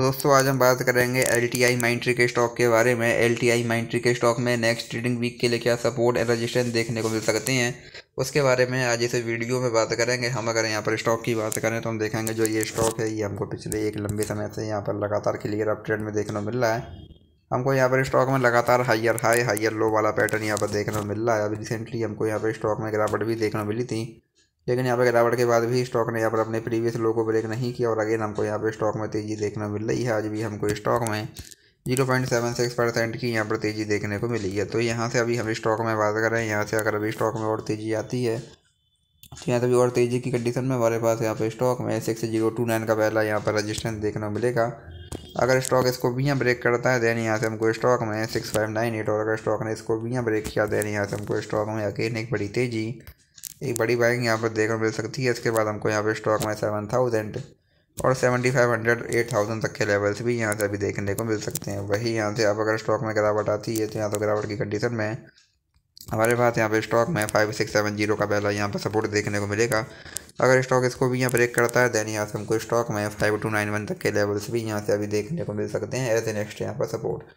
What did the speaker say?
तो दोस्तों आज हम बात करेंगे एल टी आई माइंट्री के स्टॉक के बारे में एल टी आई माइंट्री के स्टॉक में नेक्स्ट ट्रेडिंग वीक के लिए क्या सपोर्ट एंड रजिस्ट्रेंस देखने को मिल सकते हैं उसके बारे में आज इस वीडियो में बात करेंगे हम अगर यहाँ पर स्टॉक की बात करें तो हम देखेंगे जो ये स्टॉक है ये हमको पिछले एक लंबे समय से यहाँ पर लगातार क्लियर अप ट्रेंड में देखने को मिल रहा है हमको यहाँ पर स्टॉक में लगातार हाइयर हाई हाइयर लो वाला पैटर्न यहाँ पर देखने को मिल रहा है अभी रिसेंटली हमको यहाँ पर स्टॉक में गिरावट भी देखने को मिली थी लेकिन यहाँ पर गिरावट के बाद भी स्टॉक ने यहाँ पर अपने प्रीवियस लो को ब्रेक नहीं किया और अगेन हमको यहाँ पर स्टॉक में तेज़ी देखने मिल रही है आज भी हमको स्टॉक में zero point seven six percent की यहाँ पर तेज़ी देखने को मिली है तो यहाँ से अभी हम स्टॉक में बात करें यहाँ से अगर अभी स्टॉक में और तेज़ी आती है तो यहाँ से अभी और तेज़ी की कंडीशन में हमारे पास यहाँ पर स्टॉक में सिक्स जीरो टू नाइन का पहला यहाँ पर रजिस्टेंस देखने को मिलेगा अगर स्टॉक इसको भी यहाँ ब्रेक करता है देन यहाँ से हमको स्टॉक में सिक्स फाइव नाइन एट और अगर स्टॉक ने इसको भी यहाँ ब्रेक किया देन यहाँ से हमको स्टॉक में अकेन एक बड़ी तेज़ी एक बड़ी बाइक यहाँ पर देखने को मिल सकती है इसके बाद हमको यहाँ पर स्टॉक में सेवन थाउजेंड और seventy five hundred eight thousand तक के लेवल्स भी यहाँ से अभी देखने को मिल सकते हैं वही यहाँ से अब अगर स्टॉक में गिरावट आती है तो यहाँ तो गिरावट की कंडीशन में हमारे पास यहाँ पे स्टॉक में फाइव सिक्स सेवन जीरो का पहला यहाँ पर सपोर्ट देखने को मिलेगा अगर स्टॉक इसको भी यहाँ ब्रेक करता है देन यहाँ से हमको स्टॉक में फाइव टू नाइन वन तक के लेवल्स भी यहाँ से अभी देखने को मिल सकते हैं एज ए नेक्स्ट यहाँ पर सपोर्ट